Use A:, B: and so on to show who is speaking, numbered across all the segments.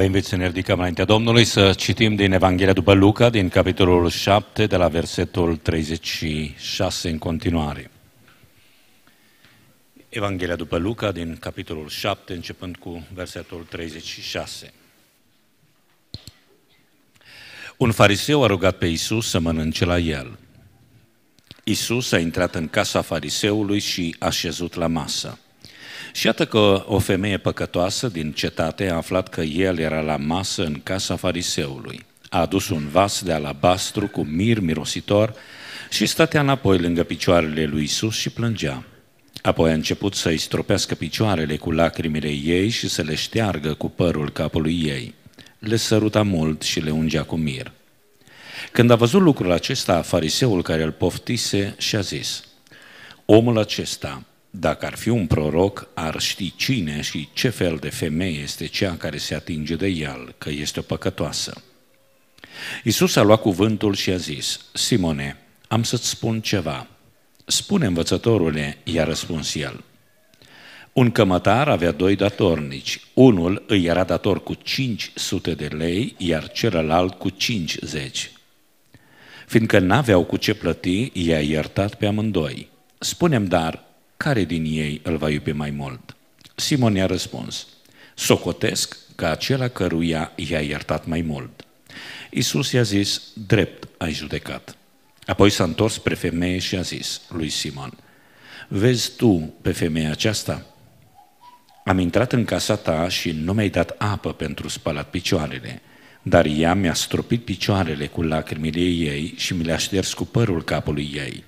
A: Vă invit să ne ridicăm înaintea Domnului să citim din Evanghelia după Luca, din capitolul 7, de la versetul 36 în continuare. Evanghelia după Luca, din capitolul 7, începând cu versetul 36. Un fariseu a rugat pe Isus să mănânce la el. Isus a intrat în casa fariseului și a șezut la masă. Și iată că o femeie păcătoasă din cetate a aflat că el era la masă în casa fariseului. A adus un vas de alabastru cu mir mirositor și stătea înapoi lângă picioarele lui Isus și plângea. Apoi a început să-i stropească picioarele cu lacrimile ei și să le șteargă cu părul capului ei. Le săruta mult și le ungea cu mir. Când a văzut lucrul acesta, fariseul care îl poftise și-a zis, Omul acesta dacă ar fi un proroc, ar ști cine și ce fel de femeie este cea care se atinge de el, că este o păcătoasă. Iisus a luat cuvântul și a zis, Simone, am să-ți spun ceva. Spune învățătorule, i-a răspuns el. Un cămătar avea doi datornici. Unul îi era dator cu 500 de lei, iar celălalt cu 50. Fiindcă n-aveau cu ce plăti, i-a iertat pe amândoi. Spunem dar, care din ei îl va iubi mai mult? Simon i-a răspuns, socotesc că acela căruia i-a iertat mai mult. Isus i-a zis, drept ai judecat. Apoi s-a întors spre femeie și a zis lui Simon, vezi tu pe femeia aceasta? Am intrat în casa ta și nu mi-ai dat apă pentru spălat picioarele, dar ea mi-a stropit picioarele cu lacrimile ei și mi le-a șters cu părul capului ei.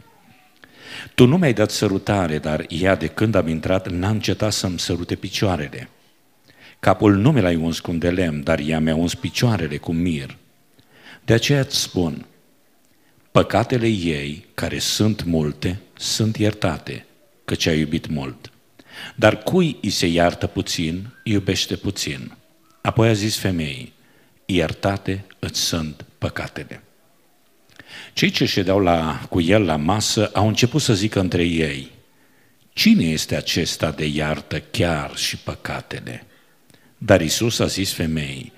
A: Tu nu mi-ai dat sărutare, dar ea de când am intrat n-a încetat să-mi sărute picioarele. Capul nu mi l-ai uns cu un de lemn, dar ea mi-a uns picioarele cu mir. De aceea îți spun, păcatele ei, care sunt multe, sunt iertate, căci a iubit mult. Dar cui îi se iartă puțin, iubește puțin. Apoi a zis femeii, iertate îți sunt păcatele. Cei ce ședeau la, cu el la masă au început să zică între ei, Cine este acesta de iartă chiar și păcatele? Dar Isus a zis femeii,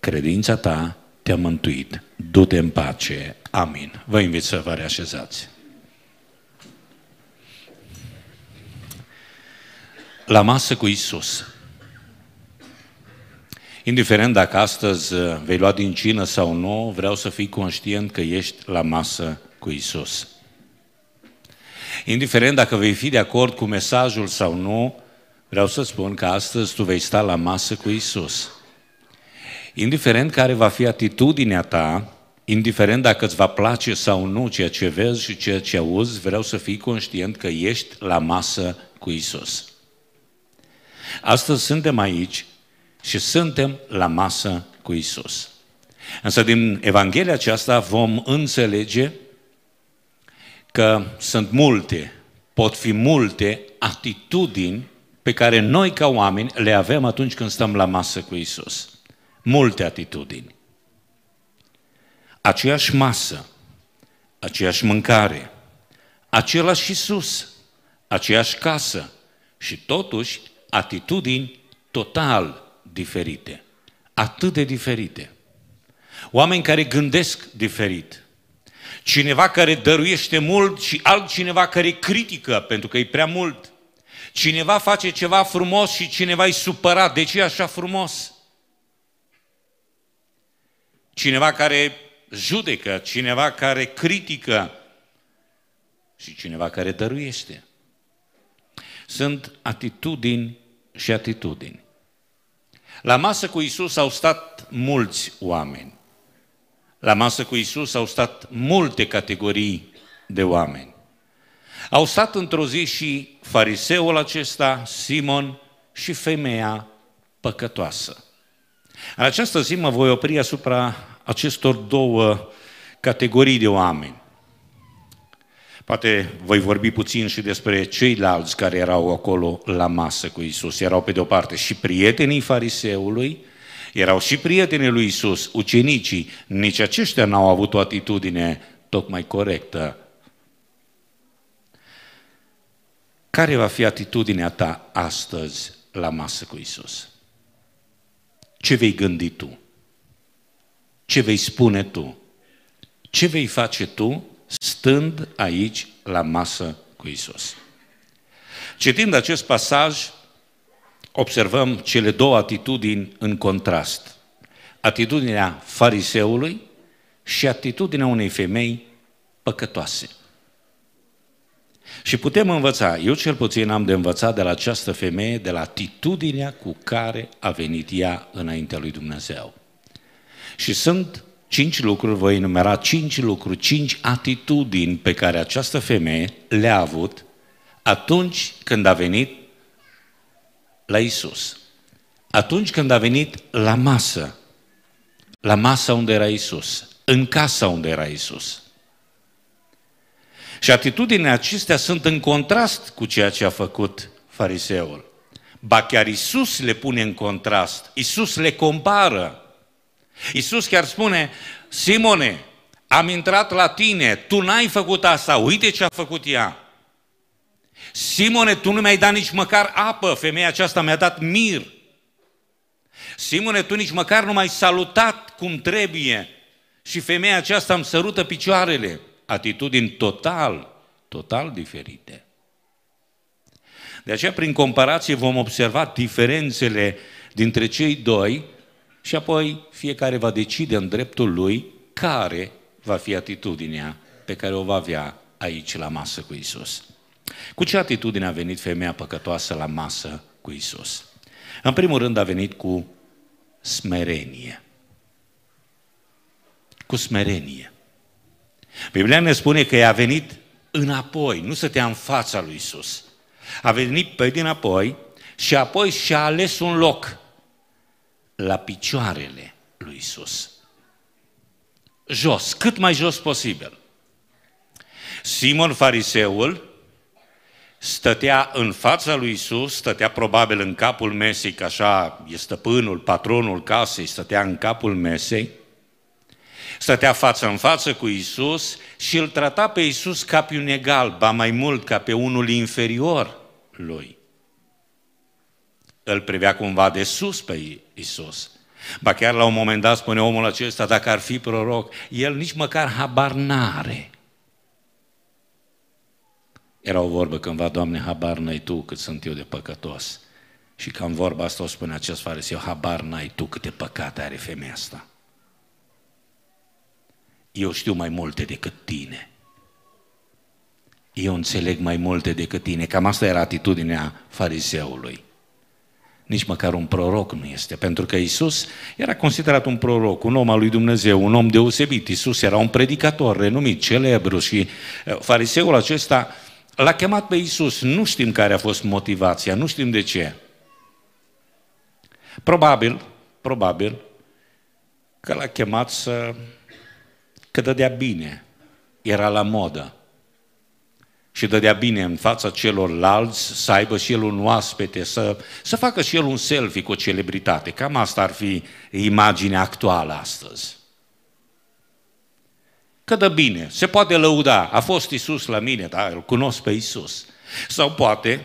A: credința ta te-a mântuit, du-te în pace, amin. Vă invit să vă reașezați. La masă cu Isus, Indiferent dacă astăzi uh, vei lua din cină sau nu, vreau să fii conștient că ești la masă cu Isus. Indiferent dacă vei fi de acord cu mesajul sau nu, vreau să spun că astăzi tu vei sta la masă cu Isus. Indiferent care va fi atitudinea ta, indiferent dacă îți va place sau nu ceea ce vezi și ceea ce auzi, vreau să fii conștient că ești la masă cu Isus. Astăzi suntem aici și suntem la masă cu Isus. Însă din Evanghelia aceasta vom înțelege că sunt multe, pot fi multe atitudini pe care noi ca oameni le avem atunci când stăm la masă cu Isus. Multe atitudini. Aceeași masă, aceeași mâncare, același Isus, aceeași casă și totuși atitudini total diferite. Atât de diferite. Oameni care gândesc diferit. Cineva care dăruiește mult și altcineva care critică pentru că e prea mult. Cineva face ceva frumos și cineva e supărat. De ce e așa frumos? Cineva care judecă, cineva care critică și cineva care dăruiește. Sunt atitudini și atitudini. La masă cu Isus au stat mulți oameni. La masă cu Isus au stat multe categorii de oameni. Au stat într-o zi și fariseul acesta, Simon, și femeia păcătoasă. În această zi mă voi opri asupra acestor două categorii de oameni. Poate voi vorbi puțin și despre ceilalți care erau acolo la masă cu Isus. Erau pe de-o parte și prietenii fariseului, erau și prietenii lui Isus, ucenicii. Nici aceștia n-au avut o atitudine tocmai corectă. Care va fi atitudinea ta astăzi la masă cu Isus? Ce vei gândi tu? Ce vei spune tu? Ce vei face tu stând aici la masă cu Isus. Citind acest pasaj, observăm cele două atitudini în contrast. Atitudinea fariseului și atitudinea unei femei păcătoase. Și putem învăța, eu cel puțin am de învățat de la această femeie, de la atitudinea cu care a venit ea înaintea lui Dumnezeu. Și sunt Cinci lucruri, voi enumera cinci lucruri, cinci atitudini pe care această femeie le-a avut atunci când a venit la Isus. Atunci când a venit la masă, la masa unde era Isus, în casa unde era Isus. Și atitudinile acestea sunt în contrast cu ceea ce a făcut fariseul. Ba chiar Isus le pune în contrast, Isus le compară. Iisus chiar spune, Simone, am intrat la tine, tu n-ai făcut asta, uite ce a făcut ea. Simone, tu nu mi-ai dat nici măcar apă, femeia aceasta mi-a dat mir. Simone, tu nici măcar nu m-ai salutat cum trebuie. Și femeia aceasta îmi sărută picioarele. Atitudini total, total diferite. De aceea, prin comparație, vom observa diferențele dintre cei doi, și apoi fiecare va decide în dreptul lui care va fi atitudinea pe care o va avea aici la masă cu Isus. Cu ce atitudine a venit femeia păcătoasă la masă cu Isus? În primul rând a venit cu smerenie. Cu smerenie. Biblia ne spune că a venit înapoi, nu stătea în fața lui Isus. A venit pe dinapoi și apoi și-a ales un loc la picioarele lui Isus. Jos, cât mai jos posibil. Simon fariseul stătea în fața lui Isus, stătea probabil în capul mesei, că așa e stăpânul, patronul casei, stătea în capul mesei, stătea față în față cu Isus și îl trata pe Isus ca pe un egal, ba mai mult ca pe unul inferior lui îl privea cumva de sus pe Isus. Ba chiar la un moment dat spune omul acesta, dacă ar fi proroc, el nici măcar habar n-are. Era o vorbă cândva, Doamne, habar n-ai Tu cât sunt eu de păcătos. Și cam vorba asta o spune acest fariseu, habar n-ai Tu câte păcate are femeia asta. Eu știu mai multe decât tine. Eu înțeleg mai multe decât tine. Cam asta era atitudinea fariseului nici măcar un proroc nu este, pentru că Isus era considerat un proroc, un om al lui Dumnezeu, un om deosebit. Isus era un predicator renumit, celebru și eh, fariseul acesta l-a chemat pe Isus. Nu știm care a fost motivația, nu știm de ce. Probabil, probabil că l-a chemat să că dădea bine, era la modă și dădea bine în fața celorlalți să aibă și el un oaspete, să, să facă și el un selfie cu o celebritate. Cam asta ar fi imaginea actuală astăzi. Că dă bine, se poate lăuda, a fost Isus la mine, da, îl cunosc pe Isus. Sau poate,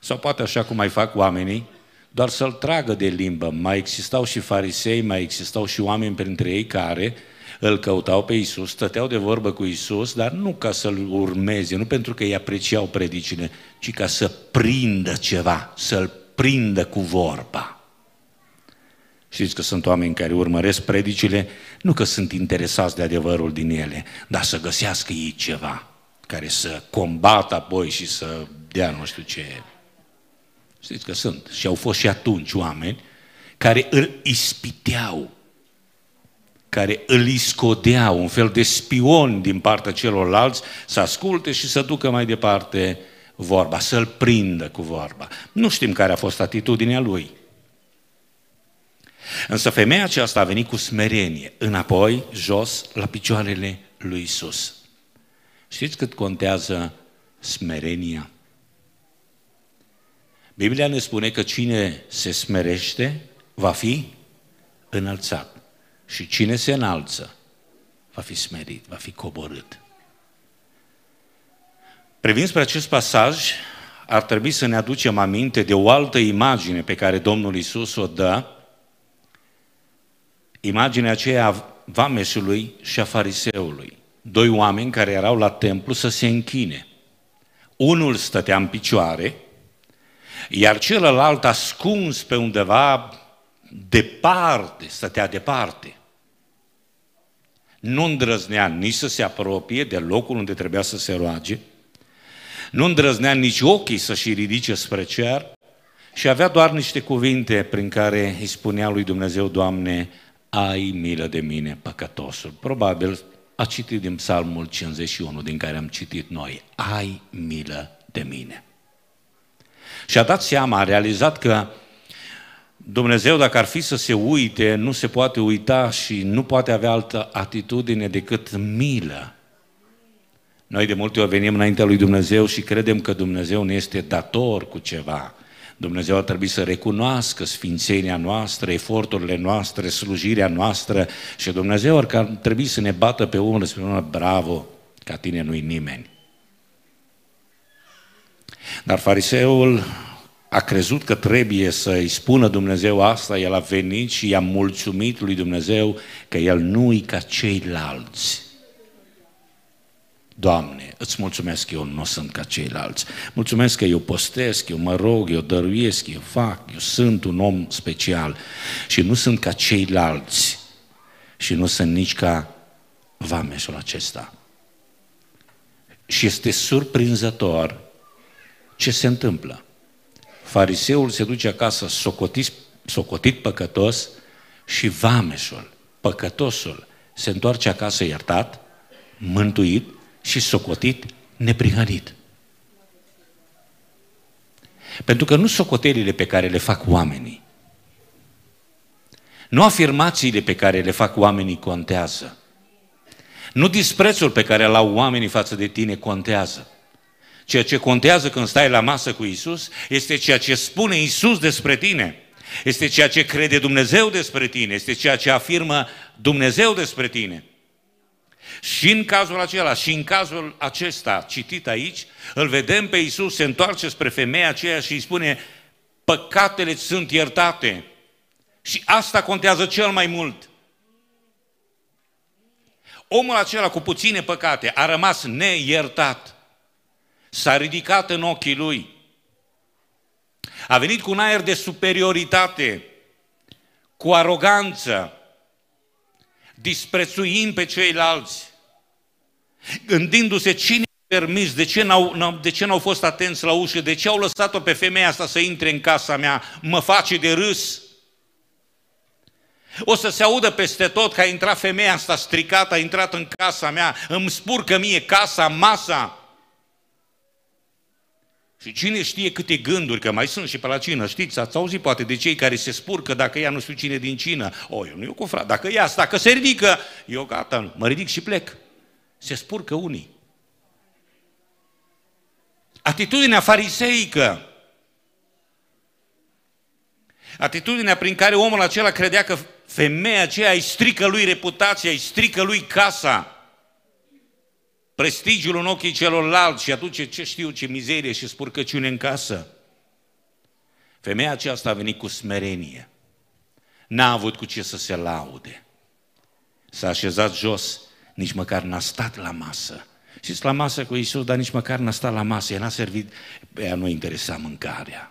A: sau poate așa cum mai fac oamenii, doar să-l tragă de limbă. Mai existau și farisei, mai existau și oameni printre ei care îl căutau pe Isus, stăteau de vorbă cu Isus, dar nu ca să-l urmeze, nu pentru că îi apreciau predicile, ci ca să prindă ceva, să-l prindă cu vorba. Știți că sunt oameni care urmăresc predicile, nu că sunt interesați de adevărul din ele, dar să găsească ei ceva care să combată apoi și să dea nu știu ce. Știți că sunt. Și au fost și atunci oameni care îl ispiteau care îl iscodea, un fel de spion din partea celorlalți, să asculte și să ducă mai departe vorba, să-l prindă cu vorba. Nu știm care a fost atitudinea lui. Însă femeia aceasta a venit cu smerenie, înapoi, jos, la picioarele lui Isus. Știți cât contează smerenia? Biblia ne spune că cine se smerește va fi înălțat. Și cine se înalță va fi smerit, va fi coborât. Privind spre acest pasaj, ar trebui să ne aducem aminte de o altă imagine pe care Domnul Isus o dă, imaginea aceea a vameșului și a fariseului. Doi oameni care erau la templu să se închine. Unul stătea în picioare, iar celălalt ascuns pe undeva departe, stătea departe nu îndrăznea nici să se apropie de locul unde trebuia să se roage, nu îndrăznea nici ochii să-și ridice spre cer și avea doar niște cuvinte prin care îi spunea lui Dumnezeu, Doamne, ai milă de mine, păcătosul. Probabil a citit din psalmul 51 din care am citit noi, ai milă de mine. Și a dat seama, a realizat că Dumnezeu, dacă ar fi să se uite, nu se poate uita și nu poate avea altă atitudine decât milă. Noi de multe ori venim înaintea lui Dumnezeu și credem că Dumnezeu ne este dator cu ceva. Dumnezeu ar trebui să recunoască sfințenia noastră, eforturile noastre, slujirea noastră și Dumnezeu ar trebui să ne bată pe umăr și spună, bravo, ca tine nu-i nimeni. Dar fariseul a crezut că trebuie să-i spună Dumnezeu asta, el a venit și i-a mulțumit lui Dumnezeu că el nu-i ca ceilalți. Doamne, îți mulțumesc că eu nu sunt ca ceilalți. Mulțumesc că eu postesc, eu mă rog, eu dăruiesc, eu fac, eu sunt un om special și nu sunt ca ceilalți și nu sunt nici ca vamesul acesta. Și este surprinzător ce se întâmplă. Fariseul se duce acasă socotit, socotit păcătos și vameșul, păcătosul, se întoarce acasă iertat, mântuit și socotit neprihănit. Pentru că nu socotelile pe care le fac oamenii, nu afirmațiile pe care le fac oamenii contează, nu disprețul pe care îl au oamenii față de tine contează, Ceea ce contează când stai la masă cu Isus este ceea ce spune Isus despre tine. Este ceea ce crede Dumnezeu despre tine, este ceea ce afirmă Dumnezeu despre tine. Și în cazul acela, și în cazul acesta citit aici, îl vedem pe Isus se întoarce spre femeia aceea și îi spune, păcatele sunt iertate. Și asta contează cel mai mult. Omul acela cu puține păcate a rămas neiertat. S-a ridicat în ochii lui. A venit cu un aer de superioritate, cu aroganță, disprețuind pe ceilalți, gândindu-se cine permis, de ce, n-au, de ce n-au fost atenți la ușă, de ce au lăsat-o pe femeia asta să intre în casa mea, mă face de râs. O să se audă peste tot că a intrat femeia asta stricată, a intrat în casa mea, îmi spurcă mie casa, masa. Și cine știe câte gânduri, că mai sunt și pe la cină, știți, ați auzit poate de cei care se spurcă dacă ea nu știu cine din cină. O, eu nu eu cu frate, dacă ea asta, dacă se ridică, eu gata, mă ridic și plec. Se spurcă unii. Atitudinea fariseică, atitudinea prin care omul acela credea că femeia aceea îi strică lui reputația, îi strică lui casa, prestigiul în ochii celorlalți și aduce ce știu ce mizerie și spurcăciune în casă. Femeia aceasta a venit cu smerenie. N-a avut cu ce să se laude. S-a așezat jos, nici măcar n-a stat la masă. Și la masă cu Isus, dar nici măcar n-a stat la masă, ea n-a servit, ea nu interesa mâncarea.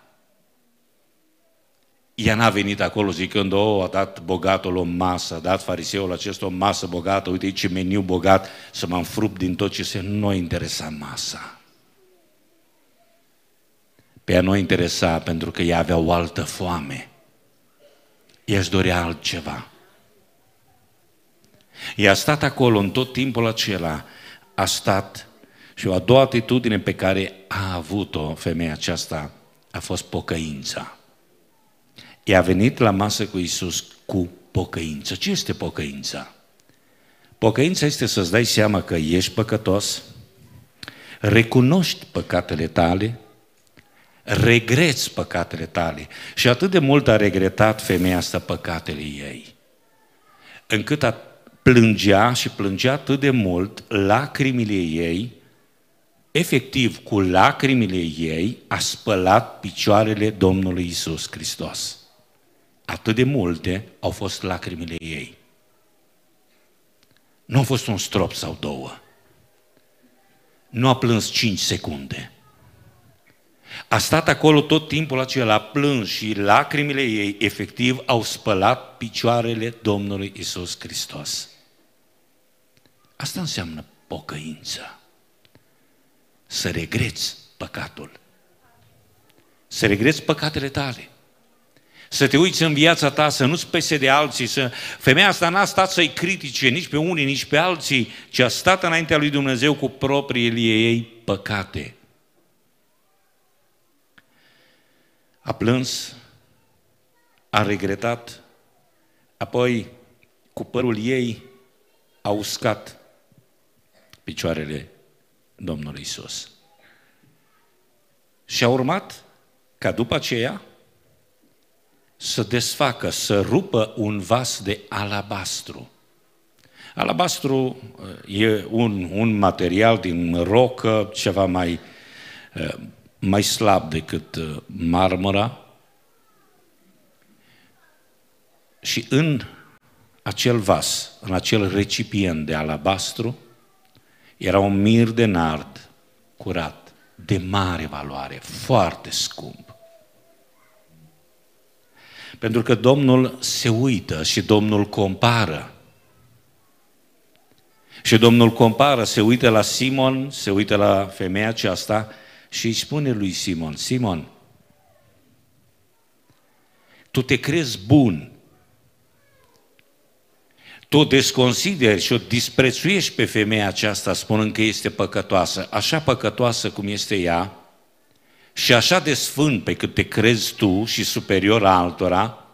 A: Ea n-a venit acolo zicând, o, oh, a dat bogatul o masă, a dat fariseul acesta o masă bogată, uite ce meniu bogat, să mă înfrup din tot ce se nu interesa masa. Pe ea nu interesa pentru că ea avea o altă foame. Ea își dorea altceva. Ea a stat acolo în tot timpul acela, a stat și o a doua atitudine pe care a avut-o femeia aceasta a fost pocăința i-a venit la masă cu Isus cu pocăință. Ce este pocăința? Pocăința este să-ți dai seama că ești păcătos, recunoști păcatele tale, regreți păcatele tale. Și atât de mult a regretat femeia asta păcatele ei, încât a plângea și plângea atât de mult lacrimile ei, efectiv cu lacrimile ei a spălat picioarele Domnului Isus Hristos. Atât de multe au fost lacrimile ei. Nu a fost un strop sau două. Nu a plâns cinci secunde. A stat acolo tot timpul acela, a plâns și lacrimile ei efectiv au spălat picioarele Domnului Isus Hristos. Asta înseamnă pocăință. Să regreți păcatul. Să regreți păcatele tale. Să te uiți în viața ta, să nu-ți pese de alții, să... Femeia asta n-a stat să-i critique nici pe unii, nici pe alții, ci a stat înaintea lui Dumnezeu cu propriile ei păcate. A plâns, a regretat, apoi cu părul ei a uscat picioarele Domnului Isus. Și a urmat ca după aceea să desfacă, să rupă un vas de alabastru. Alabastru uh, e un, un material din rocă, ceva mai, uh, mai slab decât uh, marmura. Și în acel vas, în acel recipient de alabastru, era un mir de nard curat, de mare valoare, foarte scump. Pentru că Domnul se uită și Domnul compară. Și Domnul compară, se uită la Simon, se uită la femeia aceasta și îi spune lui Simon, Simon, tu te crezi bun, tu desconsideri și o disprețuiești pe femeia aceasta spunând că este păcătoasă, așa păcătoasă cum este ea, și așa de sfânt pe cât te crezi tu și superior altora,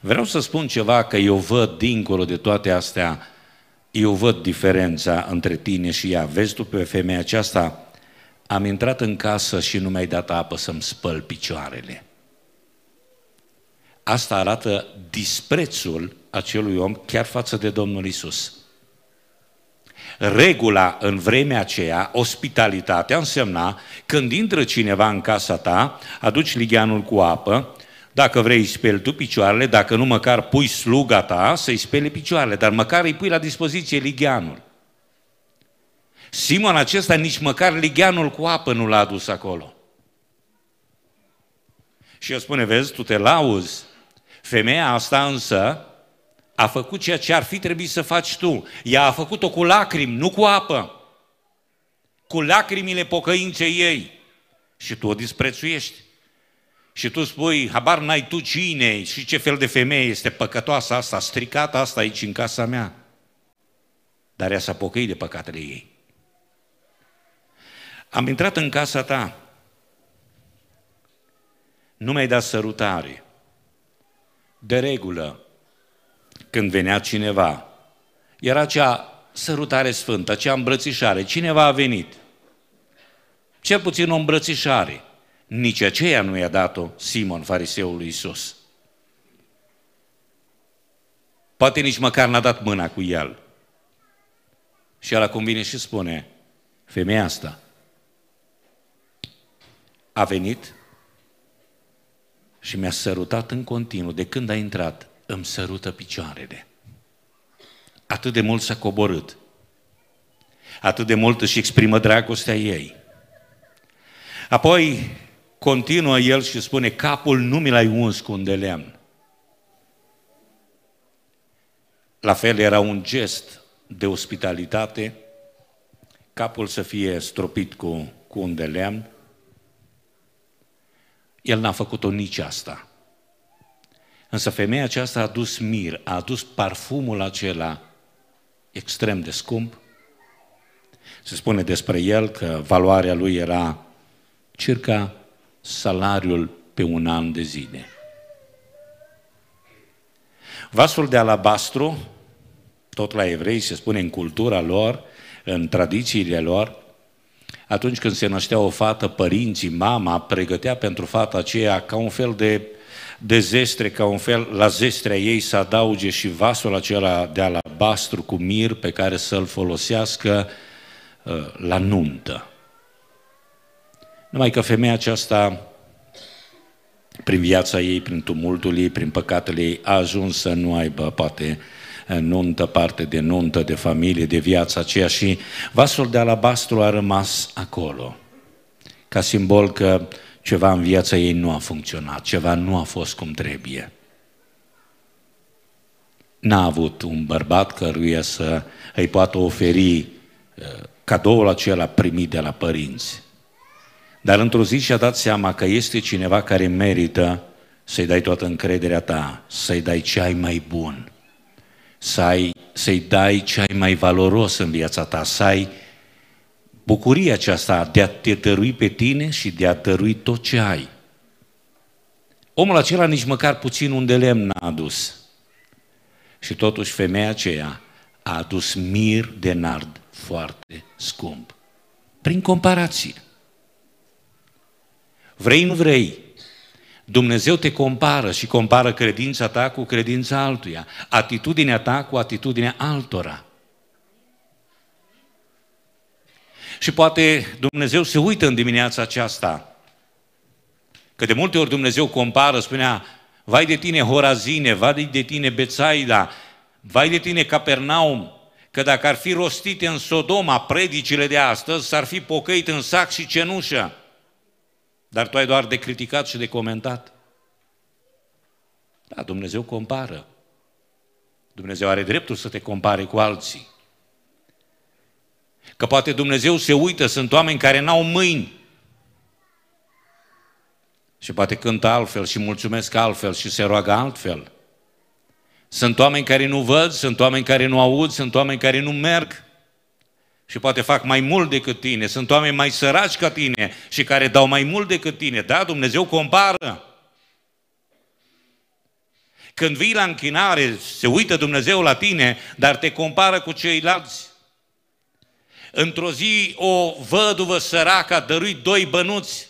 A: vreau să spun ceva că eu văd dincolo de toate astea, eu văd diferența între tine și ea. Vezi tu pe femeia aceasta, am intrat în casă și nu mi-ai dat apă să-mi spăl picioarele. Asta arată disprețul acelui om chiar față de Domnul Isus. Regula în vremea aceea, ospitalitatea, însemna când intră cineva în casa ta, aduci ligheanul cu apă, dacă vrei îi speli tu picioarele, dacă nu măcar pui sluga ta să-i spele picioarele, dar măcar îi pui la dispoziție ligheanul. Simon acesta nici măcar ligheanul cu apă nu l-a adus acolo. Și eu spune, vezi, tu te lauzi. Femeia asta însă a făcut ceea ce ar fi trebuit să faci tu. Ea a făcut-o cu lacrimi, nu cu apă. Cu lacrimile pocăinței ei. Și tu o disprețuiești. Și tu spui, habar n-ai tu cine și ce fel de femeie este păcătoasă asta, stricată asta aici în casa mea. Dar ea s-a pocăit de păcatele ei. Am intrat în casa ta, nu mi-ai dat sărutare. De regulă, când venea cineva. Era acea sărutare sfântă, acea îmbrățișare. Cineva a venit. Cel puțin o îmbrățișare. Nici aceea nu i-a dat-o Simon, fariseul lui Isus. Poate nici măcar n-a dat mâna cu el. Și el acum vine și spune, femeia asta a venit și mi-a sărutat în continuu de când a intrat îmi sărută picioarele. Atât de mult s-a coborât. Atât de mult își exprimă dragostea ei. Apoi continuă el și spune, capul nu mi l-ai uns cu un de lemn. La fel era un gest de ospitalitate, capul să fie stropit cu, cu un de lemn. El n-a făcut-o nici asta. Însă femeia aceasta a adus mir, a adus parfumul acela extrem de scump. Se spune despre el că valoarea lui era circa salariul pe un an de zile. Vasul de alabastru, tot la evrei se spune în cultura lor, în tradițiile lor, atunci când se năștea o fată, părinții, mama, pregătea pentru fata aceea ca un fel de uh, de zestre, ca un fel la zestrea ei să adauge și vasul acela de alabastru cu mir pe care să-l folosească uh, la nuntă. Numai că femeia aceasta, prin viața ei, prin tumultul ei, prin păcatele ei, a ajuns să nu aibă poate uh, nuntă, parte de nuntă, de familie, de viața aceea și vasul de alabastru a rămas acolo, ca simbol că ceva în viața ei nu a funcționat, ceva nu a fost cum trebuie. N-a avut un bărbat căruia să îi poată oferi uh, cadoul acela primit de la părinți. Dar într-o zi și-a dat seama că este cineva care merită să-i dai toată încrederea ta, să-i dai ce ai mai bun, să i să dai ce ai mai valoros în viața ta, să ai bucuria aceasta de a te tărui pe tine și de a tărui tot ce ai. Omul acela nici măcar puțin un de lemn n-a adus. Și totuși femeia aceea a adus mir de nard foarte scump. Prin comparație. Vrei, nu vrei, Dumnezeu te compară și compară credința ta cu credința altuia, atitudinea ta cu atitudinea altora. Și poate Dumnezeu se uită în dimineața aceasta. Că de multe ori Dumnezeu compară, spunea, vai de tine Horazine, vai de tine Bețaida, vai de tine Capernaum, că dacă ar fi rostite în Sodoma predicile de astăzi, s-ar fi pocăit în sac și cenușă. Dar tu ai doar de criticat și de comentat. Da, Dumnezeu compară. Dumnezeu are dreptul să te compare cu alții. Că poate Dumnezeu se uită, sunt oameni care n-au mâini. Și poate cântă altfel și mulțumesc altfel și se roagă altfel. Sunt oameni care nu văd, sunt oameni care nu aud, sunt oameni care nu merg și poate fac mai mult decât tine. Sunt oameni mai săraci ca tine și care dau mai mult decât tine. Da, Dumnezeu compară. Când vii la închinare, se uită Dumnezeu la tine, dar te compară cu ceilalți. Într-o zi o văduvă săracă a dăruit doi bănuți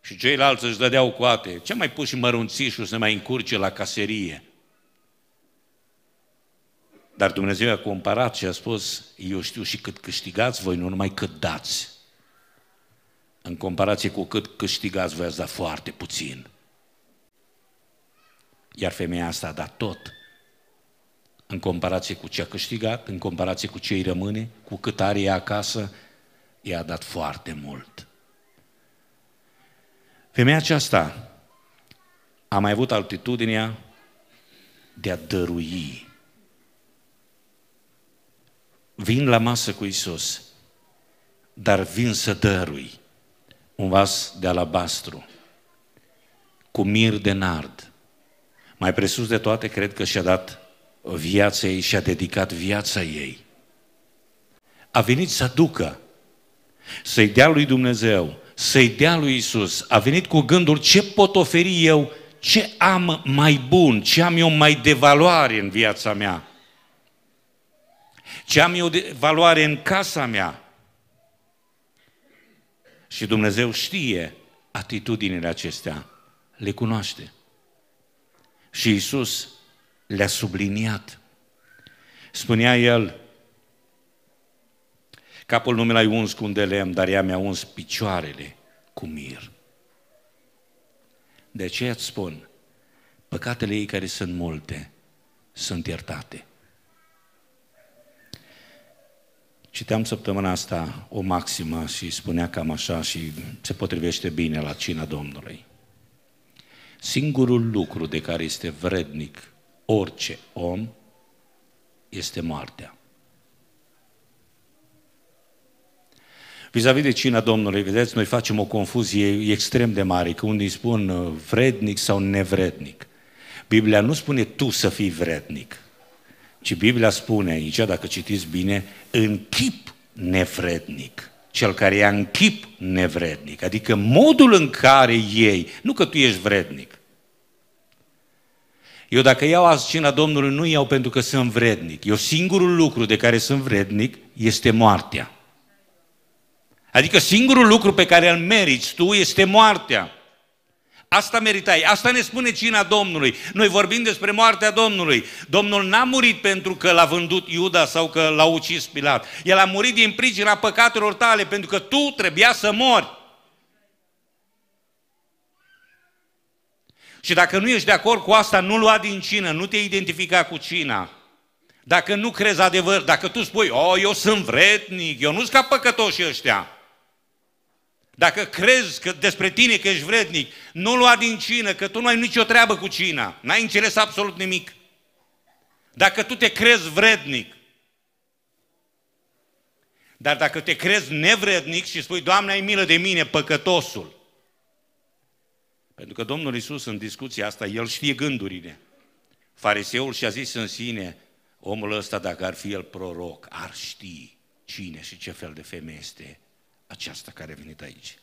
A: și ceilalți își dădeau coate. Ce mai pus și mărunțișul să mai încurce la caserie? Dar Dumnezeu a comparat și a spus, eu știu și cât câștigați voi, nu numai cât dați. În comparație cu cât câștigați voi, ați dat foarte puțin. Iar femeia asta a dat tot în comparație cu ce a câștigat, în comparație cu ce îi rămâne, cu cât are ea acasă, i-a dat foarte mult. Femeia aceasta a mai avut altitudinea de a dărui. Vin la masă cu Isus, dar vin să dărui un vas de alabastru cu mir de nard. Mai presus de toate, cred că și-a dat viața ei și a dedicat viața ei. A venit să aducă, să-i dea lui Dumnezeu, să-i dea lui Isus. A venit cu gândul ce pot oferi eu, ce am mai bun, ce am eu mai de valoare în viața mea, ce am eu de valoare în casa mea. Și Dumnezeu știe atitudinile acestea, le cunoaște. Și Isus le-a subliniat. Spunea el, capul nu mi l-ai uns cu un de lemn, dar ea mi-a uns picioarele cu mir. De ce îți spun, păcatele ei care sunt multe, sunt iertate. Citeam săptămâna asta o maximă și spunea cam așa și se potrivește bine la cina Domnului. Singurul lucru de care este vrednic orice om este moartea. Vis-a-vis de cina Domnului, vedeți, noi facem o confuzie extrem de mare, că unii spun uh, vrednic sau nevrednic. Biblia nu spune tu să fii vrednic, ci Biblia spune aici, dacă citiți bine, în chip nevrednic. Cel care e în chip nevrednic, adică modul în care ei, nu că tu ești vrednic, eu dacă iau azi cina Domnului, nu iau pentru că sunt vrednic. Eu singurul lucru de care sunt vrednic este moartea. Adică singurul lucru pe care îl meriți tu este moartea. Asta meritai. Asta ne spune cina Domnului. Noi vorbim despre moartea Domnului. Domnul n-a murit pentru că l-a vândut Iuda sau că l-a ucis Pilat. El a murit din pricina păcatelor tale, pentru că tu trebuia să mori. Și dacă nu ești de acord cu asta, nu lua din cină, nu te identifica cu cina. Dacă nu crezi adevăr, dacă tu spui, oh, eu sunt vrednic, eu nu sunt ca păcătoși ăștia. Dacă crezi că despre tine că ești vrednic, nu lua din cină, că tu nu ai nicio treabă cu cina. N-ai înțeles absolut nimic. Dacă tu te crezi vrednic, dar dacă te crezi nevrednic și spui, Doamne, ai milă de mine, păcătosul, pentru că Domnul Isus în discuția asta, El știe gândurile. Fariseul și-a zis în sine, omul ăsta dacă ar fi el proroc, ar ști cine și ce fel de femeie este aceasta care a venit aici.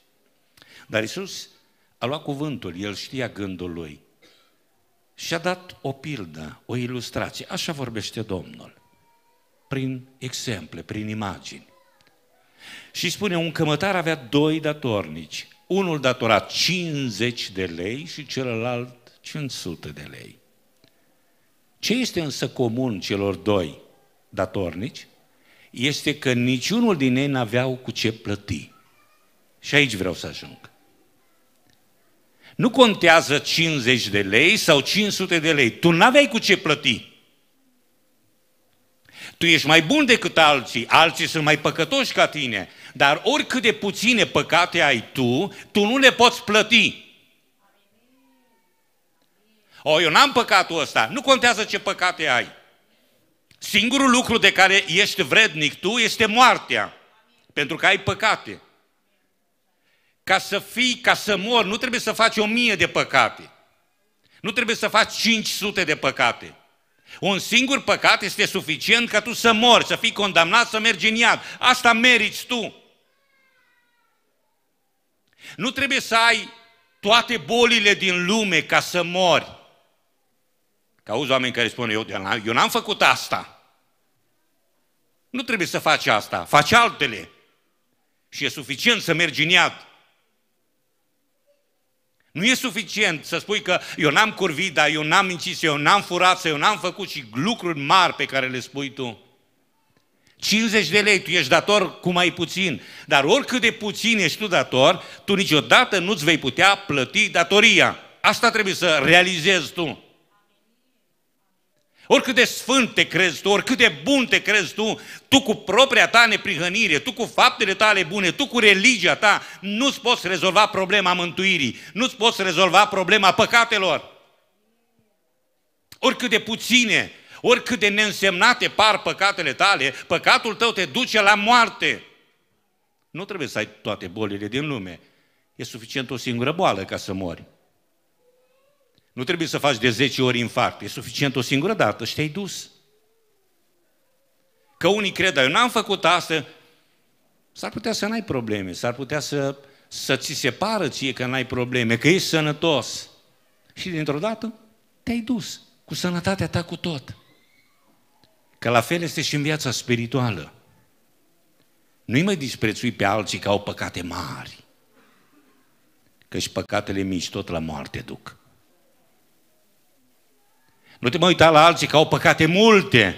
A: Dar Isus a luat cuvântul, el știa gândul lui și a dat o pildă, o ilustrație. Așa vorbește Domnul, prin exemple, prin imagini. Și spune, un cămătar avea doi datornici unul datora 50 de lei și celălalt 500 de lei. Ce este însă comun celor doi datornici? Este că niciunul din ei n-aveau cu ce plăti. Și aici vreau să ajung. Nu contează 50 de lei sau 500 de lei. Tu n-aveai cu ce plăti. Tu ești mai bun decât alții, alții sunt mai păcătoși ca tine, dar oricât de puține păcate ai tu, tu nu le poți plăti. O, eu n-am păcatul ăsta. Nu contează ce păcate ai. Singurul lucru de care ești vrednic tu este moartea. Pentru că ai păcate. Ca să fii, ca să mor, nu trebuie să faci o mie de păcate. Nu trebuie să faci 500 de păcate. Un singur păcat este suficient ca tu să mori, să fii condamnat, să mergi în iad. Asta meriți tu. Nu trebuie să ai toate bolile din lume ca să mori. Că auzi oameni care spun, eu, eu n-am făcut asta. Nu trebuie să faci asta, faci altele. Și e suficient să mergi în iad. Nu e suficient să spui că eu n-am curvit, dar eu n-am incis, eu n-am furat, eu n-am făcut și lucruri mari pe care le spui tu. 50 de lei, tu ești dator cu mai puțin. Dar oricât de puțin ești tu dator, tu niciodată nu-ți vei putea plăti datoria. Asta trebuie să realizezi tu. Oricât de sfânt te crezi tu, oricât de bun te crezi tu, tu cu propria ta neprihănire, tu cu faptele tale bune, tu cu religia ta, nu-ți poți rezolva problema mântuirii, nu-ți poți rezolva problema păcatelor. Oricât de puține oricât de neînsemnate par păcatele tale, păcatul tău te duce la moarte. Nu trebuie să ai toate bolile din lume. E suficient o singură boală ca să mori. Nu trebuie să faci de 10 ori infarct. E suficient o singură dată și te-ai dus. Că unii cred, dar eu n-am făcut asta, s-ar putea să n-ai probleme, s-ar putea să, să ți se pară ție că n-ai probleme, că ești sănătos. Și dintr-o dată te-ai dus cu sănătatea ta cu tot. Că la fel este și în viața spirituală. Nu-i mai disprețui pe alții că au păcate mari. Că și păcatele mici tot la moarte duc. Nu te mai uita la alții că au păcate multe.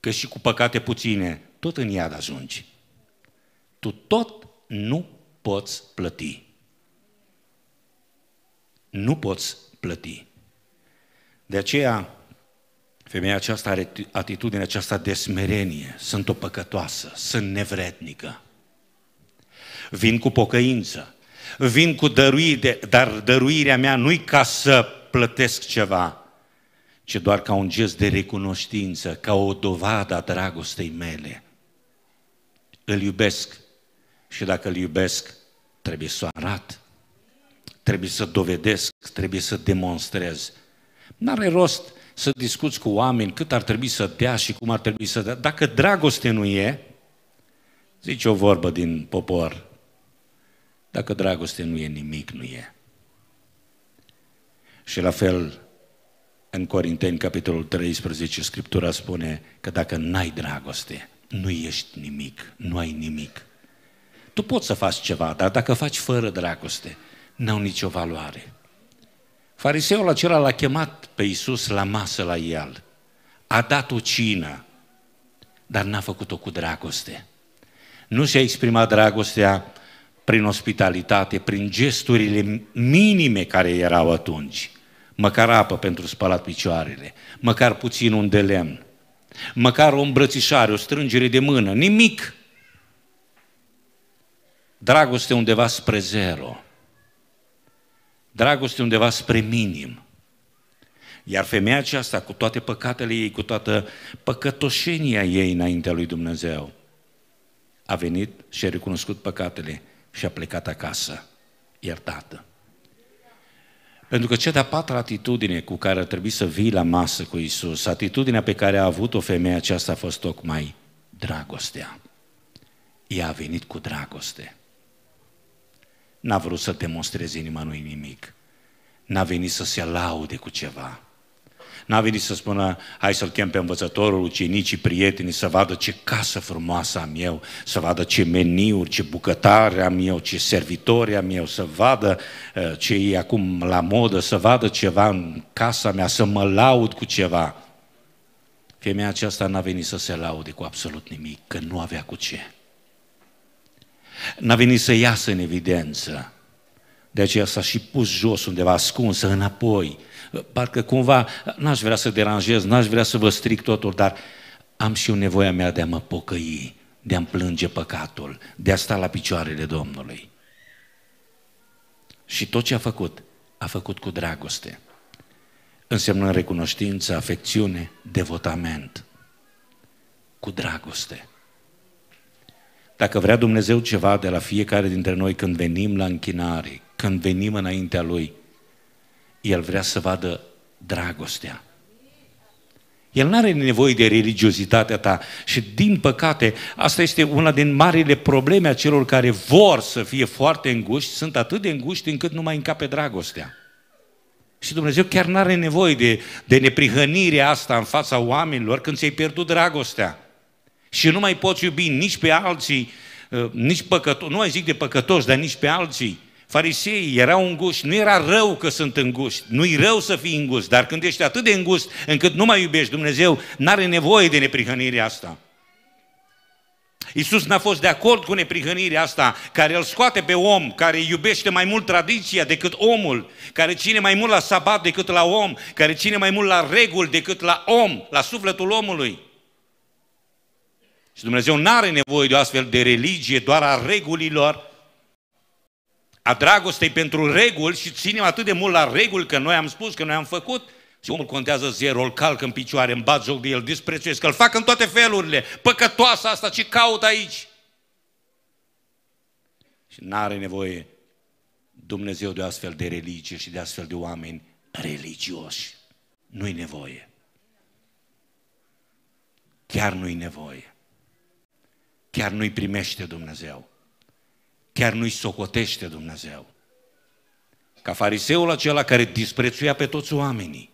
A: Că și cu păcate puține tot în iad ajungi. Tu tot nu poți plăti. Nu poți plăti. De aceea, Femeia aceasta are atitudinea aceasta de smerenie. Sunt o păcătoasă, sunt nevrednică. Vin cu pocăință, vin cu dăruire, dar dăruirea mea nu-i ca să plătesc ceva, ci doar ca un gest de recunoștință, ca o dovadă a dragostei mele. Îl iubesc și dacă îl iubesc, trebuie să o arat, trebuie să dovedesc, trebuie să demonstrez. N-are rost să discuți cu oameni cât ar trebui să dea și cum ar trebui să dea. Dacă dragoste nu e, zice o vorbă din popor, dacă dragoste nu e, nimic nu e. Și la fel, în Corinteni, capitolul 13, Scriptura spune că dacă n-ai dragoste, nu ești nimic, nu ai nimic. Tu poți să faci ceva, dar dacă faci fără dragoste, n-au nicio valoare. Fariseul acela l-a chemat pe Iisus la masă la el. A dat o cină, dar n-a făcut-o cu dragoste. Nu și-a exprimat dragostea prin ospitalitate, prin gesturile minime care erau atunci. Măcar apă pentru spălat picioarele, măcar puțin un de lemn, măcar o îmbrățișare, o strângere de mână, nimic. Dragoste undeva spre zero dragoste undeva spre minim. Iar femeia aceasta, cu toate păcatele ei, cu toată păcătoșenia ei înaintea lui Dumnezeu, a venit și a recunoscut păcatele și a plecat acasă, iertată. Pentru că cea de-a patra atitudine cu care ar trebui să vii la masă cu Isus, atitudinea pe care a avut-o femeia aceasta a fost tocmai dragostea. Ea a venit cu dragoste. N-a vrut să demonstreze nimănui nimic. N-a venit să se laude cu ceva. N-a venit să spună, hai să-l chem pe învățătorul, ucenicii, prietenii, să vadă ce casă frumoasă am eu, să vadă ce meniuri, ce bucătare am eu, ce servitori am eu, să vadă uh, ce e acum la modă, să vadă ceva în casa mea, să mă laud cu ceva. Femeia aceasta n-a venit să se laude cu absolut nimic, că nu avea cu ce. N-a venit să iasă în evidență. De aceea s-a și pus jos undeva, ascunsă, înapoi. Parcă cumva, n-aș vrea să deranjez, n-aș vrea să vă stric totul, dar am și eu nevoia mea de a mă pocăi, de a-mi plânge păcatul, de a sta la picioarele Domnului. Și tot ce a făcut, a făcut cu dragoste. Însemnă recunoștință, afecțiune, devotament. Cu dragoste. Dacă vrea Dumnezeu ceva de la fiecare dintre noi când venim la închinare, când venim înaintea Lui, El vrea să vadă dragostea. El nu are nevoie de religiozitatea ta și din păcate asta este una din marile probleme a celor care vor să fie foarte înguști, sunt atât de înguști încât nu mai încape dragostea. Și Dumnezeu chiar nu are nevoie de, de neprihănirea asta în fața oamenilor când ți-ai pierdut dragostea. Și nu mai poți iubi nici pe alții, uh, nici păcătoși, nu mai zic de păcătoși, dar nici pe alții. Farisei erau înguși, nu era rău că sunt înguși, nu-i rău să fii îngust, dar când ești atât de îngust încât nu mai iubești Dumnezeu, n-are nevoie de neprihănirea asta. Iisus n-a fost de acord cu neprihănirea asta, care îl scoate pe om, care iubește mai mult tradiția decât omul, care ține mai mult la sabat decât la om, care ține mai mult la reguli decât la om, la sufletul omului. Și Dumnezeu nu are nevoie de o astfel de religie, doar a regulilor, a dragostei pentru reguli și ținem atât de mult la reguli că noi am spus, că noi am făcut și omul contează zero, îl calc în picioare, îmi bat joc de el, disprețuiesc, îl fac în toate felurile. păcătoasa asta, ce caut aici? Și n-are nevoie Dumnezeu de astfel de religie și de astfel de oameni religioși. Nu-i nevoie. Chiar nu-i nevoie. Chiar nu-i primește Dumnezeu. Chiar nu-i socotește Dumnezeu. Ca fariseul acela care disprețuia pe toți oamenii,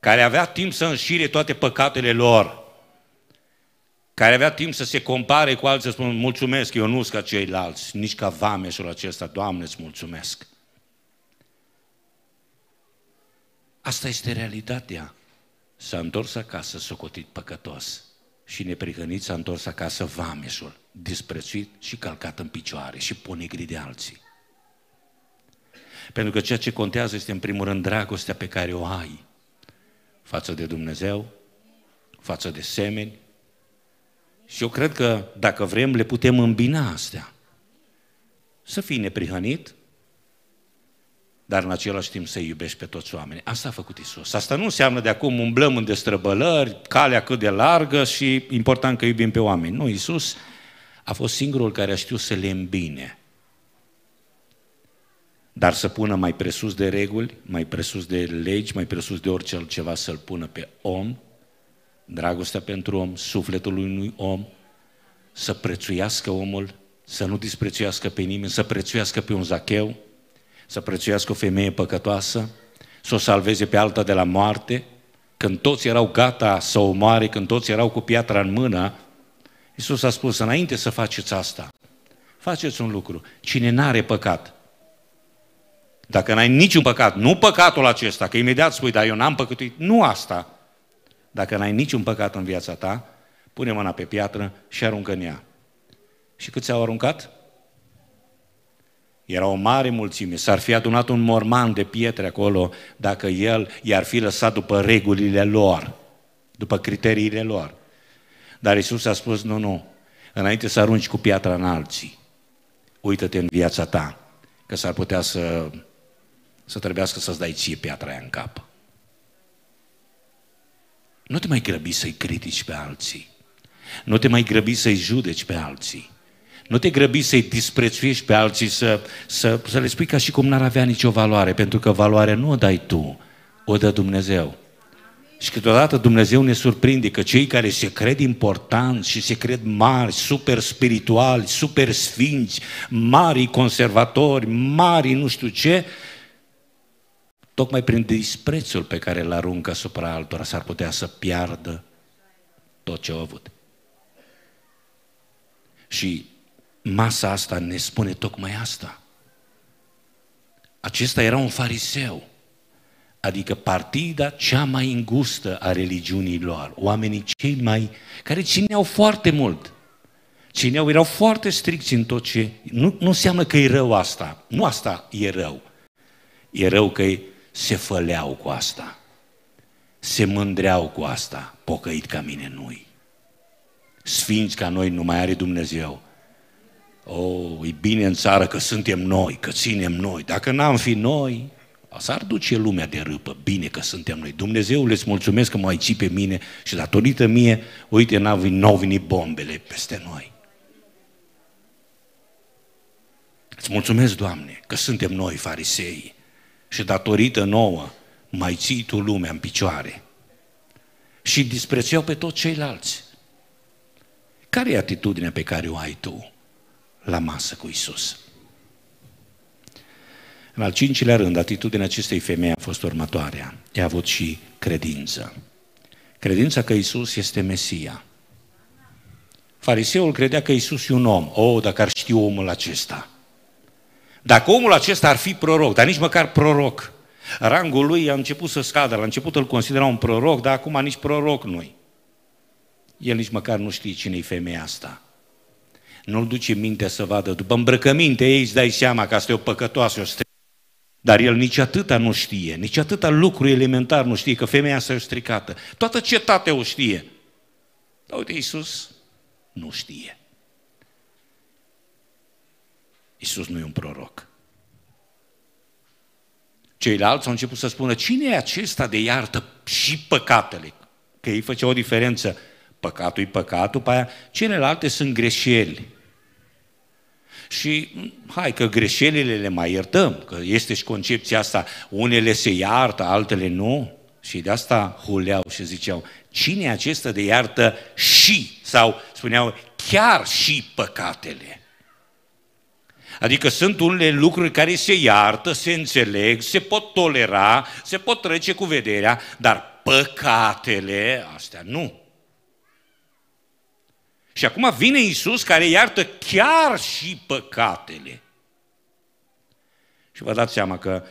A: care avea timp să înșire toate păcatele lor, care avea timp să se compare cu alții, să spună, mulțumesc, eu nu ca ceilalți, nici ca vameșul acesta, Doamne, îți mulțumesc. Asta este realitatea. S-a întors acasă, socotit păcătos și neprihănit s-a întors acasă vameșul, disprețuit și calcat în picioare și ponegrit de alții. Pentru că ceea ce contează este în primul rând dragostea pe care o ai față de Dumnezeu, față de semeni. Și eu cred că dacă vrem le putem îmbina astea. Să fii neprihănit, dar în același timp să iubești pe toți oamenii. Asta a făcut Isus. Asta nu înseamnă de acum umblăm în destrăbălări, calea cât de largă și important că iubim pe oameni. Nu, Isus a fost singurul care a știut să le îmbine. Dar să pună mai presus de reguli, mai presus de legi, mai presus de orice altceva, să-l pună pe om, dragostea pentru om, sufletul unui om, să prețuiască omul, să nu disprețuiască pe nimeni, să prețuiască pe un zacheu, să prețuiască o femeie păcătoasă, să o salveze pe alta de la moarte, când toți erau gata să o moare, când toți erau cu piatra în mână, Iisus a spus, înainte să faceți asta, faceți un lucru, cine n-are păcat, dacă n-ai niciun păcat, nu păcatul acesta, că imediat spui, dar eu n-am păcătuit, nu asta, dacă n-ai niciun păcat în viața ta, pune mâna pe piatră și aruncă în ea. Și câți au aruncat? Era o mare mulțime, s-ar fi adunat un morman de pietre acolo dacă el i-ar fi lăsat după regulile lor, după criteriile lor. Dar Isus a spus, nu, nu, înainte să arunci cu piatra în alții, uită-te în viața ta, că s-ar putea să, să trebuiască să-ți dai ție piatra aia în cap. Nu te mai grăbi să-i critici pe alții. Nu te mai grăbi să-i judeci pe alții. Nu te grăbi să-i disprețuiești pe alții, să, să, să le spui ca și cum n-ar avea nicio valoare, pentru că valoarea nu o dai tu, o dă Dumnezeu. Și câteodată Dumnezeu ne surprinde că cei care se cred importanți și se cred mari, super spirituali, super sfinți, mari conservatori, mari nu știu ce, tocmai prin disprețul pe care îl aruncă asupra altora s-ar putea să piardă tot ce au avut. Și Masa asta ne spune tocmai asta. Acesta era un fariseu, adică partida cea mai îngustă a religiunii lor, oamenii cei mai, care țineau foarte mult, țineau, erau foarte stricți în tot ce, nu, nu înseamnă că e rău asta, nu asta e rău, e rău că se făleau cu asta, se mândreau cu asta, pocăit ca mine noi. Sfinți ca noi nu mai are Dumnezeu, Oh, e bine în țară că suntem noi, că ținem noi. Dacă n-am fi noi, s-ar duce lumea de râpă. Bine că suntem noi. Dumnezeu, le mulțumesc că m-ai ții pe mine și datorită mie, uite, n-au venit, venit bombele peste noi. Îți mulțumesc, Doamne, că suntem noi farisei și datorită nouă mai ții Tu lumea în picioare. Și disprețeau pe toți ceilalți. Care e atitudinea pe care o ai tu? la masă cu Isus. În al cincilea rând, atitudinea acestei femei a fost următoarea. Ea a avut și credință. Credința că Isus este Mesia. Fariseul credea că Isus e un om. O, oh, dacă ar ști omul acesta. Dacă omul acesta ar fi proroc, dar nici măcar proroc, rangul lui a început să scadă. La început îl considera un proroc, dar acum nici proroc nu-i. El nici măcar nu știe cine e femeia asta nu-l duce minte să vadă. După îmbrăcăminte ei îți dai seama că asta e o păcătoasă, o strică. Dar el nici atâta nu știe, nici atâta lucru elementar nu știe, că femeia s-a stricată. Toată cetatea o știe. Dar uite, Iisus nu știe. Iisus nu e un proroc. Ceilalți au început să spună, cine e acesta de iartă și păcatele? Că ei făceau o diferență. Păcatul e păcatul, pe aia celelalte sunt greșeli. Și mm, hai că greșelile le mai iertăm, că este și concepția asta, unele se iartă, altele nu. Și de asta huleau și ziceau, cine e acesta de iartă și, sau spuneau, chiar și păcatele. Adică sunt unele lucruri care se iartă, se înțeleg, se pot tolera, se pot trece cu vederea, dar păcatele astea nu. Și acum vine Isus care iartă chiar și păcatele. Și vă dați seama că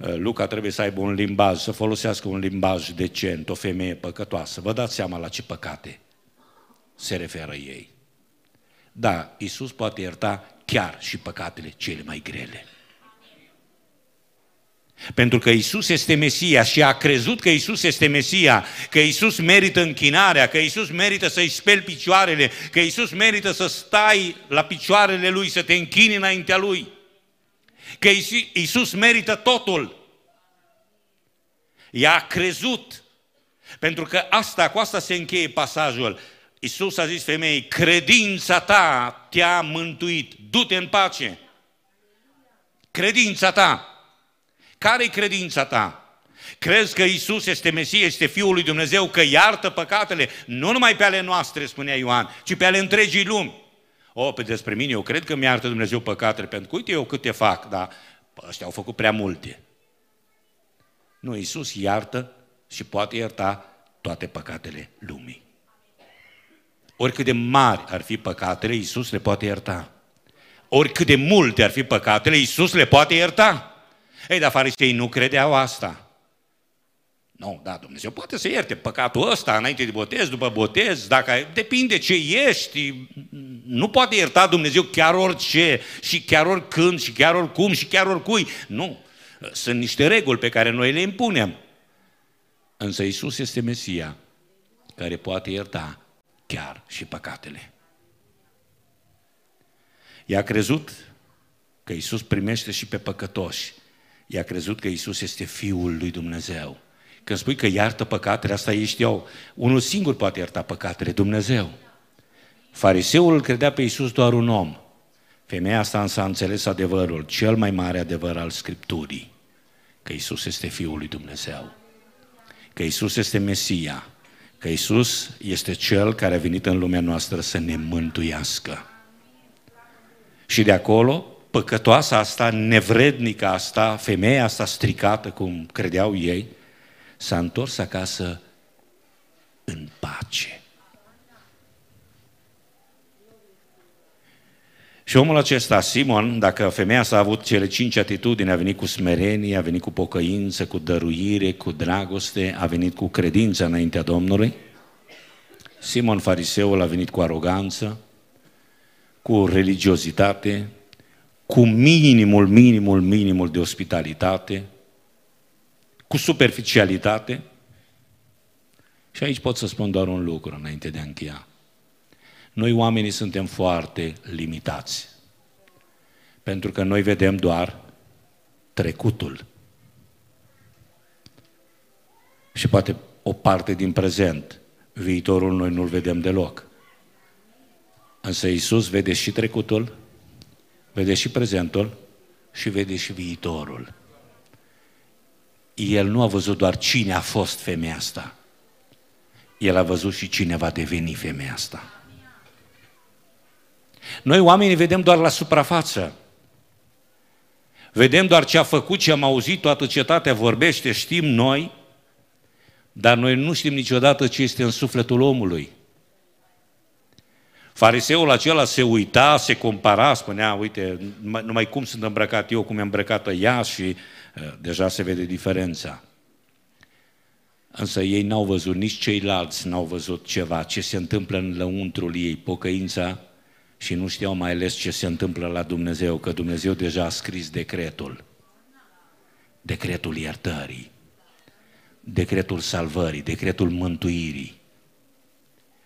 A: ă, Luca trebuie să aibă un limbaj, să folosească un limbaj decent, o femeie păcătoasă. Vă dați seama la ce păcate se referă ei. Da, Isus poate ierta chiar și păcatele cele mai grele. Pentru că Isus este Mesia și a crezut că Isus este Mesia, că Isus merită închinarea, că Isus merită să-i speli picioarele, că Isus merită să stai la picioarele Lui, să te închini înaintea Lui, că Isus merită totul. Ea a crezut, pentru că asta, cu asta se încheie pasajul. Isus a zis femeii, credința ta te-a mântuit, du-te în pace. Credința ta. Care-i credința ta? Crezi că Isus este Mesia, este Fiul lui Dumnezeu, că iartă păcatele, nu numai pe ale noastre, spunea Ioan, ci pe ale întregii lumi. O, pe despre mine, eu cred că mi iartă Dumnezeu păcatele, pentru că uite eu câte fac, dar pă, ăștia au făcut prea multe. Nu, Isus iartă și poate ierta toate păcatele lumii. Oricât de mari ar fi păcatele, Isus le poate ierta. Oricât de multe ar fi păcatele, Isus le poate ierta. Ei, dar farisei nu credeau asta. Nu, da, Dumnezeu poate să ierte păcatul ăsta înainte de botez, după botez, dacă depinde ce ești, nu poate ierta Dumnezeu chiar orice și chiar oricând și chiar oricum și chiar oricui. Nu, sunt niște reguli pe care noi le impunem. Însă Isus este Mesia care poate ierta chiar și păcatele. I-a crezut că Isus primește și pe păcătoși i-a crezut că Isus este Fiul lui Dumnezeu. Când spui că iartă păcatele, asta ei știau. Unul singur poate ierta păcatele, Dumnezeu. Fariseul credea pe Isus doar un om. Femeia asta însă a înțeles adevărul, cel mai mare adevăr al Scripturii, că Isus este Fiul lui Dumnezeu, că Isus este Mesia, că Isus este Cel care a venit în lumea noastră să ne mântuiască. Și de acolo păcătoasa asta, nevrednică asta, femeia asta stricată, cum credeau ei, s-a întors acasă în pace. Și omul acesta, Simon, dacă femeia s-a avut cele cinci atitudini, a venit cu smerenie, a venit cu pocăință, cu dăruire, cu dragoste, a venit cu credință înaintea Domnului, Simon fariseul a venit cu aroganță, cu religiozitate, cu minimul, minimul, minimul de ospitalitate, cu superficialitate. Și aici pot să spun doar un lucru înainte de a încheia. Noi oamenii suntem foarte limitați. Pentru că noi vedem doar trecutul. Și poate o parte din prezent. Viitorul noi nu-l vedem deloc. Însă Isus vede și trecutul, Vede și prezentul și vede și viitorul. El nu a văzut doar cine a fost femeia asta. El a văzut și cine va deveni femeia asta. Noi oamenii vedem doar la suprafață. Vedem doar ce a făcut, ce am auzit, toată cetatea vorbește, știm noi, dar noi nu știm niciodată ce este în sufletul omului. Fariseul acela se uita, se compara, spunea, uite, numai cum sunt îmbrăcat eu, cum e îmbrăcată ea și eh, deja se vede diferența. Însă ei n-au văzut, nici ceilalți n-au văzut ceva, ce se întâmplă în lăuntrul ei, pocăința, și nu știau mai ales ce se întâmplă la Dumnezeu, că Dumnezeu deja a scris decretul. Decretul iertării, decretul salvării, decretul mântuirii.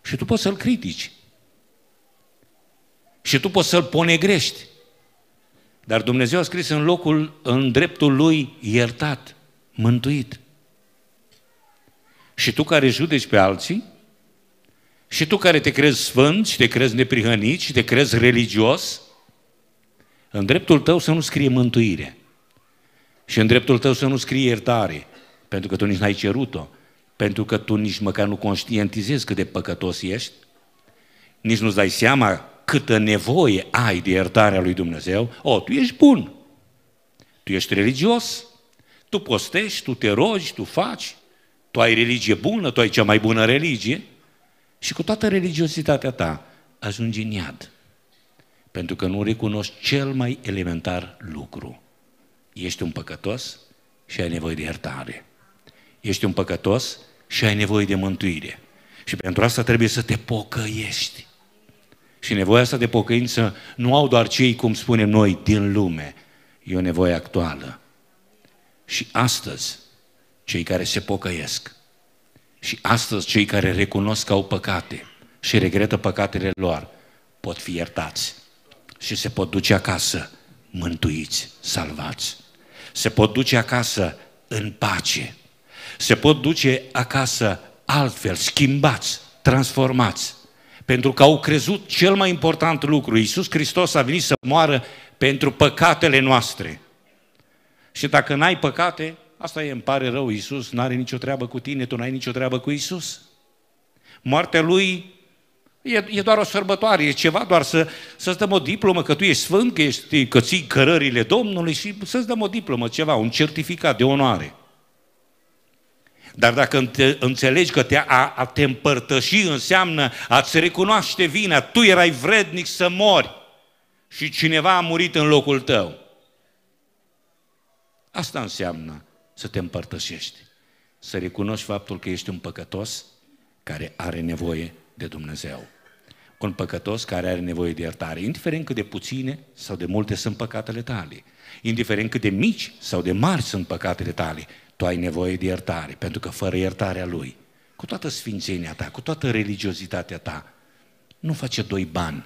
A: Și tu poți să-l critici, și tu poți să-l ponegrești. Dar Dumnezeu a scris în locul, în dreptul lui, iertat, mântuit. Și tu care judeci pe alții, și tu care te crezi sfânt și te crezi neprihănit și te crezi religios, în dreptul tău să nu scrie mântuire. Și în dreptul tău să nu scrie iertare, pentru că tu nici n-ai cerut-o, pentru că tu nici măcar nu conștientizezi cât de păcătos ești, nici nu-ți dai seama câtă nevoie ai de iertarea lui Dumnezeu, o, tu ești bun, tu ești religios, tu postești, tu te rogi, tu faci, tu ai religie bună, tu ai cea mai bună religie și cu toată religiozitatea ta ajungi în iad. Pentru că nu recunoști cel mai elementar lucru. Ești un păcătos și ai nevoie de iertare. Ești un păcătos și ai nevoie de mântuire. Și pentru asta trebuie să te pocăiești. Și nevoia asta de pocăință nu au doar cei, cum spunem noi, din lume. E o nevoie actuală. Și astăzi, cei care se pocăiesc, și astăzi cei care recunosc că au păcate și regretă păcatele lor, pot fi iertați și se pot duce acasă mântuiți, salvați. Se pot duce acasă în pace. Se pot duce acasă altfel, schimbați, transformați pentru că au crezut cel mai important lucru. Iisus Hristos a venit să moară pentru păcatele noastre. Și dacă n-ai păcate, asta e, îmi pare rău, Iisus n-are nicio treabă cu tine, tu n-ai nicio treabă cu Iisus. Moartea lui e, e doar o sărbătoare, e ceva doar să, să-ți dăm o diplomă că tu ești sfânt, că, ești, că ții cărările Domnului și să-ți dăm o diplomă, ceva, un certificat de onoare. Dar dacă înțelegi că te, a, a te împărtăși înseamnă a-ți recunoaște vina, tu erai vrednic să mori și cineva a murit în locul tău. Asta înseamnă să te împărtășești, să recunoști faptul că ești un păcătos care are nevoie de Dumnezeu. Un păcătos care are nevoie de iertare, indiferent cât de puține sau de multe sunt păcatele tale, indiferent cât de mici sau de mari sunt păcatele tale, tu ai nevoie de iertare, pentru că fără iertarea Lui, cu toată sfințenia ta, cu toată religiozitatea ta, nu face doi bani.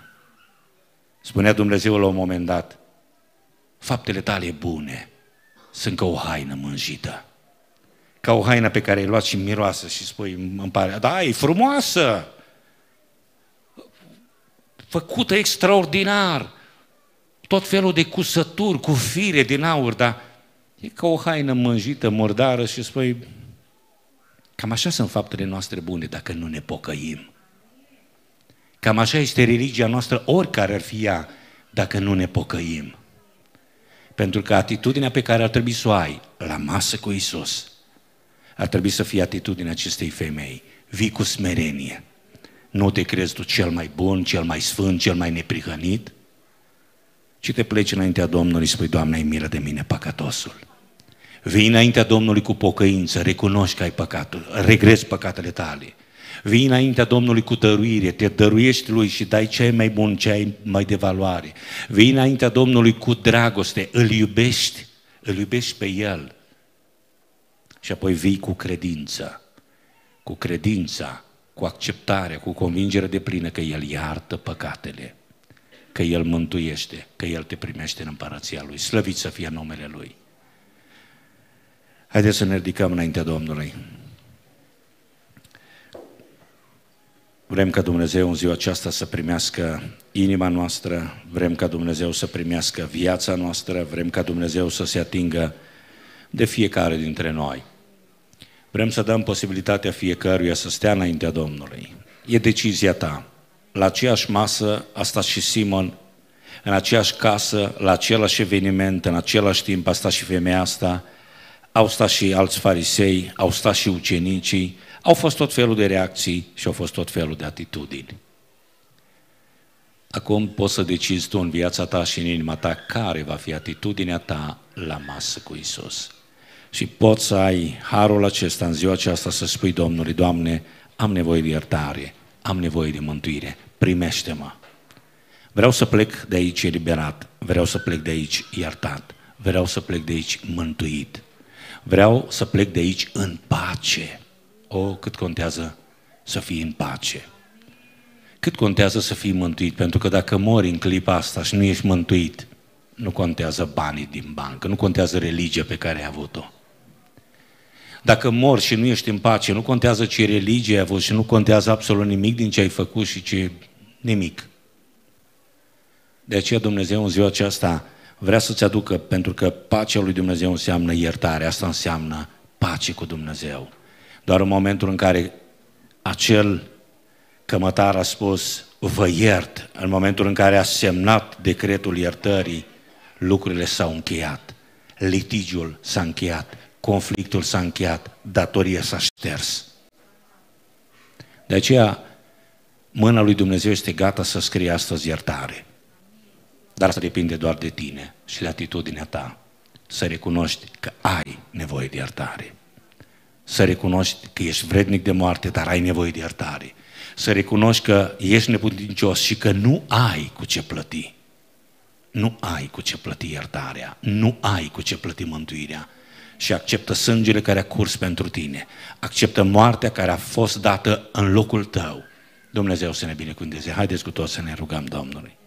A: Spunea Dumnezeu la un moment dat, faptele tale bune sunt ca o haină mânjită. Ca o haină pe care ai luat și miroasă și spui, îmi pare, da, e frumoasă, făcută extraordinar, tot felul de cusături cu fire din aur, dar E ca o haină mânjită, murdară și spui, cam așa sunt faptele noastre bune dacă nu ne pocăim. Cam așa este religia noastră, oricare ar fi ea, dacă nu ne pocăim. Pentru că atitudinea pe care ar trebui să o ai la masă cu Isus, ar trebui să fie atitudinea acestei femei. Vii cu smerenie. Nu te crezi tu cel mai bun, cel mai sfânt, cel mai neprihănit, ci te pleci înaintea Domnului și spui, Doamne, ai milă de mine, păcătosul. Vii înaintea Domnului cu pocăință, recunoști că ai păcatul, regrezi păcatele tale. Vii înaintea Domnului cu tăruire, te dăruiești Lui și dai ce ai mai bun, ce ai mai de valoare. Vii înaintea Domnului cu dragoste, îl iubești, îl iubești pe El. Și apoi vii cu credință, cu credința, cu acceptare, cu convingere de plină că El iartă păcatele, că El mântuiește, că El te primește în împărăția Lui. Slăvit să fie numele Lui! Haideți să ne ridicăm înaintea Domnului. Vrem ca Dumnezeu în ziua aceasta să primească inima noastră, vrem ca Dumnezeu să primească viața noastră, vrem ca Dumnezeu să se atingă de fiecare dintre noi. Vrem să dăm posibilitatea fiecăruia să stea înaintea Domnului. E decizia ta. La aceeași masă a stat și Simon, în aceeași casă, la același eveniment, în același timp a stat și femeia asta, au stat și alți farisei, au stat și ucenicii, au fost tot felul de reacții și au fost tot felul de atitudini. Acum poți să decizi tu în viața ta și în inima ta care va fi atitudinea ta la masă cu Isus. Și poți să ai harul acesta în ziua aceasta să spui Domnului, Doamne, am nevoie de iertare, am nevoie de mântuire, primește-mă. Vreau să plec de aici eliberat, vreau să plec de aici iertat, vreau să plec de aici mântuit. Vreau să plec de aici în pace. O, oh, cât contează să fii în pace. Cât contează să fii mântuit? Pentru că dacă mori în clipa asta și nu ești mântuit, nu contează banii din bancă, nu contează religia pe care ai avut-o. Dacă mor și nu ești în pace, nu contează ce religie ai avut și nu contează absolut nimic din ce ai făcut și ce nimic. De aceea Dumnezeu în ziua aceasta vrea să-ți aducă, pentru că pacea lui Dumnezeu înseamnă iertare, asta înseamnă pace cu Dumnezeu. Doar în momentul în care acel cămătar a spus, vă iert, în momentul în care a semnat decretul iertării, lucrurile s-au încheiat, litigiul s-a încheiat, conflictul s-a încheiat, datoria s-a șters. De aceea, mâna lui Dumnezeu este gata să scrie astăzi iertare. Dar asta depinde doar de tine și de atitudinea ta. Să recunoști că ai nevoie de iertare. Să recunoști că ești vrednic de moarte, dar ai nevoie de iertare. Să recunoști că ești neputincios și că nu ai cu ce plăti. Nu ai cu ce plăti iertarea, nu ai cu ce plăti mântuirea și acceptă sângele care a curs pentru tine. Acceptă moartea care a fost dată în locul tău. Dumnezeu să ne binecuvânteze. Haideți cu toți să ne rugăm Domnului.